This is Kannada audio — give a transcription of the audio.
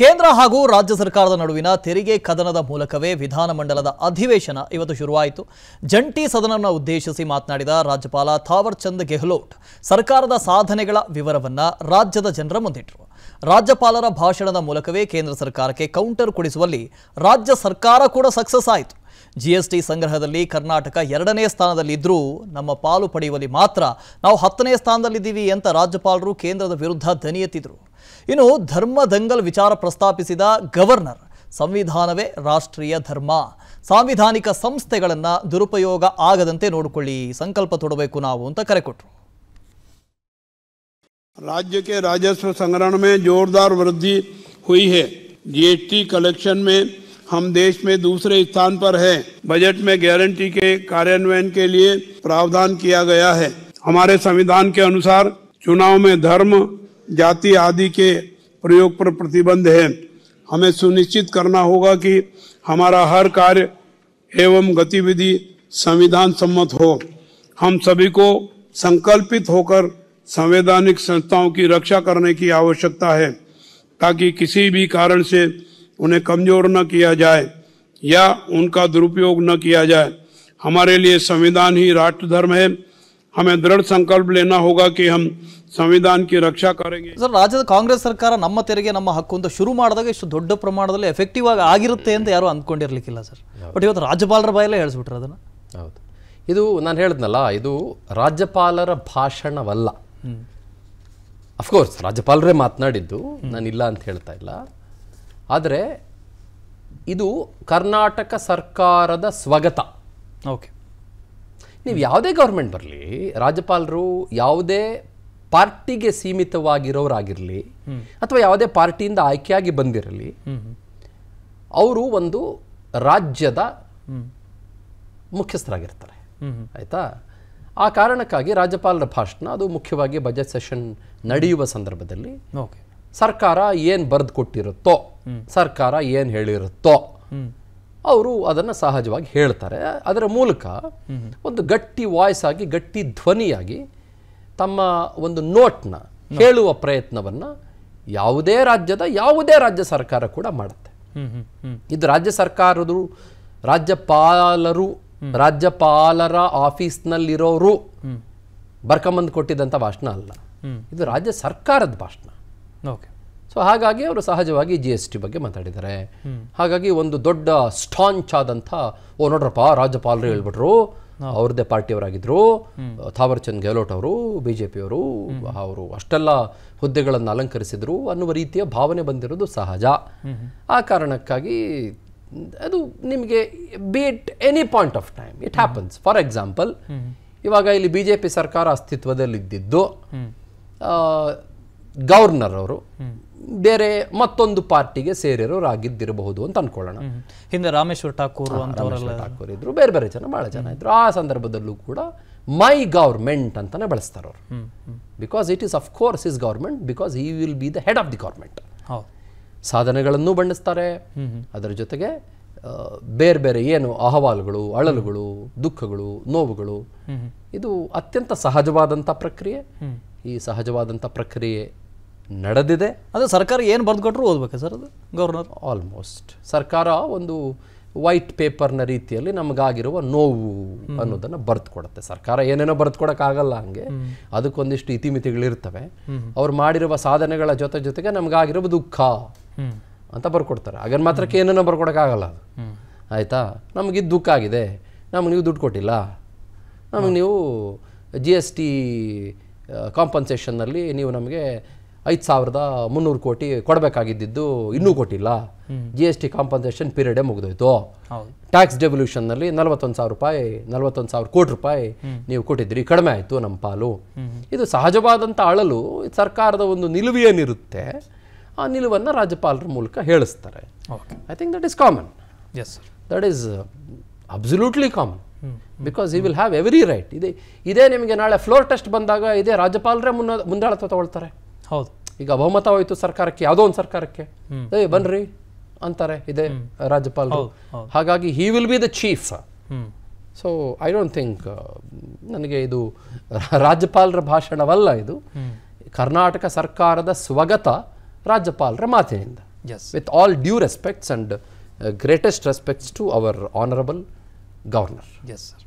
ಕೇಂದ್ರ ಹಾಗೂ ರಾಜ್ಯ ಸರ್ಕಾರದ ನಡುವಿನ ತೆರಿಗೆ ಕದನದ ಮೂಲಕವೇ ವಿಧಾನಮಂಡಲದ ಅಧಿವೇಶನ ಇವತ್ತು ಶುರುವಾಯಿತು ಜಂಟಿ ಸದನವನ್ನು ಉದ್ದೇಶಿಸಿ ಮಾತನಾಡಿದ ರಾಜ್ಯಪಾಲ ಥಾವರ್ ಚಂದ್ ಗೆಹ್ಲೋಟ್ ಸರ್ಕಾರದ ಸಾಧನೆಗಳ ವಿವರವನ್ನು ರಾಜ್ಯದ ಜನರ ಮುಂದಿಟ್ಟರು ರಾಜ್ಯಪಾಲರ ಭಾಷಣದ ಮೂಲಕವೇ ಕೇಂದ್ರ ಸರ್ಕಾರಕ್ಕೆ ಕೌಂಟರ್ ಕೊಡಿಸುವಲ್ಲಿ ರಾಜ್ಯ ಸರ್ಕಾರ ಕೂಡ ಸಕ್ಸಸ್ ಆಯಿತು ಜಿಎಸ್ಟಿ ಸಂಗ್ರಹದಲ್ಲಿ ಕರ್ನಾಟಕ ಎರಡನೇ ಸ್ಥಾನದಲ್ಲಿದ್ದರೂ ನಮ್ಮ ಪಾಲು ಪಡೆಯುವಲ್ಲಿ ಮಾತ್ರ ನಾವು ಹತ್ತನೇ ಸ್ಥಾನದಲ್ಲಿದ್ದೀವಿ ಅಂತ ರಾಜ್ಯಪಾಲರು ಕೇಂದ್ರದ ವಿರುದ್ಧ ಧ್ವನಿ ಎತ್ತಿದ್ರು ಇನ್ನು ಧರ್ಮ ದಂಗಲ್ ವಿಚಾರ ಪ್ರಸ್ತಾಪಿಸಿದ ಗವರ್ನರ್ ಸಂವಿಧಾನವೇ ರಾಷ್ಟ್ರೀಯ ಧರ್ಮ ಸಾಂವಿಧಾನಿಕ ಸಂಸ್ಥೆಗಳನ್ನು ದುರುಪಯೋಗ ಆಗದಂತೆ ನೋಡಿಕೊಳ್ಳಿ ಸಂಕಲ್ಪ ತೊಡಬೇಕು ನಾವು ಅಂತ ಕರೆ ಕೊಟ್ಟರು ರಾಜ್ಯಕ್ಕೆ के राजस्व संग्रहण में जोरदार वृद्धि हुई है जीएसटी कलेक्शन में हम देश में दूसरे स्थान पर है बजट में गारंटी के कार्यान्वयन के लिए प्रावधान किया गया है हमारे संविधान के अनुसार चुनाव में धर्म जाति आदि के प्रयोग पर प्रतिबंध है हमें सुनिश्चित करना होगा कि हमारा हर कार्य एवं गतिविधि संविधान सम्मत हो हम सभी को संकल्पित होकर संवैधानिक संस्थाओं की रक्षा करने की आवश्यकता है ताकि किसी भी कारण से उन्हें कमज़ोर न किया जाए या उनका दुरुपयोग न किया जाए हमारे लिए संविधान ही राष्ट्र धर्म है हमें दृढ़ संकल्प लेना होगा कि हम ಸಂವಿಧಾನಕ್ಕೆ ರಕ್ಷಾ ಕಾರಂಗೆ ಸರ್ ರಾಜ್ಯದ ಕಾಂಗ್ರೆಸ್ ಸರ್ಕಾರ ನಮ್ಮ ತೆರಿಗೆ ನಮ್ಮ ಹಕ್ಕು ಅಂತ ಶುರು ಮಾಡಿದಾಗ ಇಷ್ಟು ದೊಡ್ಡ ಪ್ರಮಾಣದಲ್ಲಿ ಎಫೆಕ್ಟಿವ್ ಆಗಿ ಆಗಿರುತ್ತೆ ಅಂತ ಯಾರು ಅಂದ್ಕೊಂಡಿರ್ಲಿಕ್ಕಿಲ್ಲ ಸರ್ ಬಟ್ ಇವತ್ತು ರಾಜ್ಯಪಾಲರ ಬಾಯಲ್ಲೇ ಹೇಳಿಸ್ಬಿಟ್ರೆ ಅದನ್ನು ಹೌದು ಇದು ನಾನು ಹೇಳಿದ್ನಲ್ಲ ಇದು ರಾಜ್ಯಪಾಲರ ಭಾಷಣವಲ್ಲ ಅಫ್ಕೋರ್ಸ್ ರಾಜ್ಯಪಾಲರೇ ಮಾತನಾಡಿದ್ದು ನಾನು ಇಲ್ಲ ಅಂತ ಹೇಳ್ತಾ ಇಲ್ಲ ಆದರೆ ಇದು ಕರ್ನಾಟಕ ಸರ್ಕಾರದ ಸ್ವಾಗತ ಓಕೆ ನೀವು ಯಾವುದೇ ಗೌರ್ಮೆಂಟ್ ಬರಲಿ ರಾಜ್ಯಪಾಲರು ಯಾವುದೇ ಪಾರ್ಟಿಗೆ ಸೀಮಿತವಾಗಿರೋರಾಗಿರಲಿ ಅಥವಾ ಯಾವುದೇ ಪಾರ್ಟಿಯಿಂದ ಆಯ್ಕೆಯಾಗಿ ಬಂದಿರಲಿ ಅವರು ಒಂದು ರಾಜ್ಯದ ಮುಖ್ಯಸ್ಥರಾಗಿರ್ತಾರೆ ಆಯಿತಾ ಆ ಕಾರಣಕ್ಕಾಗಿ ರಾಜ್ಯಪಾಲರ ಭಾಷಣ ಅದು ಮುಖ್ಯವಾಗಿ ಬಜೆಟ್ ಸೆಷನ್ ನಡೆಯುವ ಸಂದರ್ಭದಲ್ಲಿ ಓಕೆ ಸರ್ಕಾರ ಏನು ಬರೆದು ಕೊಟ್ಟಿರುತ್ತೋ ಸರ್ಕಾರ ಏನು ಹೇಳಿರುತ್ತೋ ಅವರು ಅದನ್ನು ಸಹಜವಾಗಿ ಹೇಳ್ತಾರೆ ಅದರ ಮೂಲಕ ಒಂದು ಗಟ್ಟಿ ವಾಯ್ಸ್ ಆಗಿ ಗಟ್ಟಿ ಧ್ವನಿಯಾಗಿ ತಮ್ಮ ಒಂದು ನೋಟ್ನ ಹೇಳುವ ಪ್ರಯತ್ನವನ್ನು ಯಾವುದೇ ರಾಜ್ಯದ ಯಾವುದೇ ರಾಜ್ಯ ಸರ್ಕಾರ ಕೂಡ ಮಾಡುತ್ತೆ ಇದು ರಾಜ್ಯ ಸರ್ಕಾರದ ರಾಜ್ಯಪಾಲರು ರಾಜ್ಯಪಾಲರ ಆಫೀಸ್ನಲ್ಲಿರೋರು ಬರ್ಕೊಂಬಂದು ಕೊಟ್ಟಿದ್ದಂಥ ಭಾಷಣ ಅಲ್ಲ ಇದು ರಾಜ್ಯ ಸರ್ಕಾರದ ಭಾಷಣ ಓಕೆ ಸೊ ಹಾಗಾಗಿ ಅವರು ಸಹಜವಾಗಿ ಜಿ ಎಸ್ ಟಿ ಬಗ್ಗೆ ಮಾತಾಡಿದ್ದಾರೆ ಹಾಗಾಗಿ ಒಂದು ದೊಡ್ಡ ಸ್ಟಾಂಚ್ ಆದಂಥ ಓ ನೋಡ್ರಪ್ಪ ರಾಜ್ಯಪಾಲರು ಹೇಳ್ಬಿಟ್ರು ಅವ್ರದ್ದೇ ಪಾರ್ಟಿಯವರಾಗಿದ್ದರು ಥಾವರ್ಚಂದ್ ಗೆಹ್ಲೋಟ್ ಅವರು ಬಿ ಜೆ ಪಿಯವರು ಅವರು ಅಷ್ಟೆಲ್ಲ ಹುದ್ದೆಗಳನ್ನು ಅಲಂಕರಿಸಿದರು ಅನ್ನುವ ರೀತಿಯ ಭಾವನೆ ಬಂದಿರೋದು ಸಹಜ ಆ ಕಾರಣಕ್ಕಾಗಿ ಅದು ನಿಮಗೆ but any point of time it happens for example ಇವಾಗ ಇಲ್ಲಿ ಬಿ ಜೆ ಪಿ ಸರ್ಕಾರ ಅಸ್ತಿತ್ವದಲ್ಲಿದ್ದಿದ್ದು ಗವರ್ನರ್ ಅವರು ಬೇರೆ ಮತ್ತೊಂದು ಪಾರ್ಟಿಗೆ ಸೇರಿರೋರಾಗಿದ್ದಿರಬಹುದು ಅಂತ ಅನ್ಕೊಳ್ಳೋಣ ಹಿಂದೆ ರಾಮೇಶ್ವರ್ ಠಾಕೂರ್ ಠಾಕೂರ್ ಇದ್ರು ಬೇರೆ ಬೇರೆ ಜನ ಬಹಳ ಜನ ಇದ್ರು ಆ ಸಂದರ್ಭದಲ್ಲೂ ಕೂಡ ಮೈ ಗೌರ್ಮೆಂಟ್ ಅಂತಾನೆ ಬಳಸ್ತಾರೆ ಅವರು because it is course is government because he will be the head of the government ಸಾಧನೆಗಳನ್ನು ಬಣ್ಣಿಸ್ತಾರೆ ಅದರ ಜೊತೆಗೆ ಬೇರೆ ಬೇರೆ ಏನು ಅಹವಾಲುಗಳು ಅಳಲುಗಳು ದುಃಖಗಳು ನೋವುಗಳು ಇದು ಅತ್ಯಂತ ಸಹಜವಾದಂಥ ಪ್ರಕ್ರಿಯೆ ಈ ಸಹಜವಾದಂಥ ಪ್ರಕ್ರಿಯೆ ನಡೆದಿದೆ ಅದು ಸರ್ಕಾರ ಏನು ಬರೆದುಕೊಟ್ರು ಓದ್ಬೇಕು ಸರ್ ಅದು ಗವರ್ನರ್ ಆಲ್ಮೋಸ್ಟ್ ಸರ್ಕಾರ ಒಂದು ವೈಟ್ ಪೇಪರ್ನ ರೀತಿಯಲ್ಲಿ ನಮಗಾಗಿರುವ ನೋವು ಅನ್ನೋದನ್ನು ಬರೆದು ಕೊಡುತ್ತೆ ಸರ್ಕಾರ ಏನೇನೋ ಬರೆದು ಕೊಡೋಕ್ಕಾಗಲ್ಲ ಹಂಗೆ ಅದಕ್ಕೊಂದಿಷ್ಟು ಇತಿಮಿತಿಗಳಿರ್ತವೆ ಅವ್ರು ಮಾಡಿರುವ ಸಾಧನೆಗಳ ಜೊತೆ ಜೊತೆಗೆ ನಮಗಾಗಿರುವ ದುಃಖ ಅಂತ ಬರ್ಕೊಡ್ತಾರೆ ಹಾಗೇನು ಮಾತ್ರಕ್ಕೆ ಏನೇನೋ ಬರ್ಕೊಡೋಕ್ಕಾಗಲ್ಲ ಅದು ಆಯಿತಾ ನಮಗಿದ್ದು ದುಃಖ ಆಗಿದೆ ನಮಗೆ ನೀವು ದುಡ್ಡು ಕೊಟ್ಟಿಲ್ಲ ನಮಗೆ ನೀವು ಜಿ ಎಸ್ ಟಿ ಕಾಂಪನ್ಸೇಷನ್ನಲ್ಲಿ ನೀವು ನಮಗೆ ಐದು ಸಾವಿರದ ಮುನ್ನೂರು ಕೋಟಿ ಕೊಡಬೇಕಾಗಿದ್ದು ಇನ್ನೂ ಕೊಟ್ಟಿಲ್ಲ ಜಿ ಎಸ್ ಟಿ ಕಾಂಪನ್ಸೇಷನ್ ಪೀರಿಯಡೇ ಮುಗಿದೋಯ್ತು ಟ್ಯಾಕ್ಸ್ ಡೆವಲ್ಯೂಷನ್ನಲ್ಲಿ ನಲವತ್ತೊಂದು ಸಾವಿರ ರೂಪಾಯಿ ನಲವತ್ತೊಂದು ಸಾವಿರ ಕೋಟಿ ರೂಪಾಯಿ ನೀವು ಕೊಟ್ಟಿದ್ರಿ ಕಡಿಮೆ ಆಯಿತು ನಮ್ಮ ಪಾಲು ಇದು ಸಹಜವಾದಂಥ ಅಳಲು ಸರ್ಕಾರದ ಒಂದು ನಿಲುವು ಏನಿರುತ್ತೆ ಆ ನಿಲುವನ್ನು ರಾಜ್ಯಪಾಲರ ಮೂಲಕ ಹೇಳಿಸ್ತಾರೆ I think that is common yes that is absolutely common because you will have every right ಇದೇ ಇದೇ ನಿಮಗೆ ನಾಳೆ ಫ್ಲೋರ್ ಟೆಸ್ಟ್ ಬಂದಾಗ ಇದೇ ರಾಜ್ಯಪಾಲರೇ ಮುನ್ನ ಮುಂದಾಳತ್ವ ತಗೊಳ್ತಾರೆ ಹೌದು ಈಗ ಬಹುಮತವಾಯಿತು ಸರ್ಕಾರಕ್ಕೆ ಯಾವುದೋ ಒಂದು ಸರ್ಕಾರಕ್ಕೆ ಏ ಬನ್ರಿ ಅಂತಾರೆ ಇದೆ ರಾಜ್ಯಪಾಲರು ಹಾಗಾಗಿ he will be the chief so I don't think ನನಗೆ ಇದು ರಾಜ್ಯಪಾಲರ ಭಾಷಣವಲ್ಲ ಇದು ಕರ್ನಾಟಕ ಸರ್ಕಾರದ ಸ್ವಗತ ರಾಜ್ಯಪಾಲರ ಮಾತಿನಿಂದ yes with all due respects and greatest respects to our honourable governor yes sir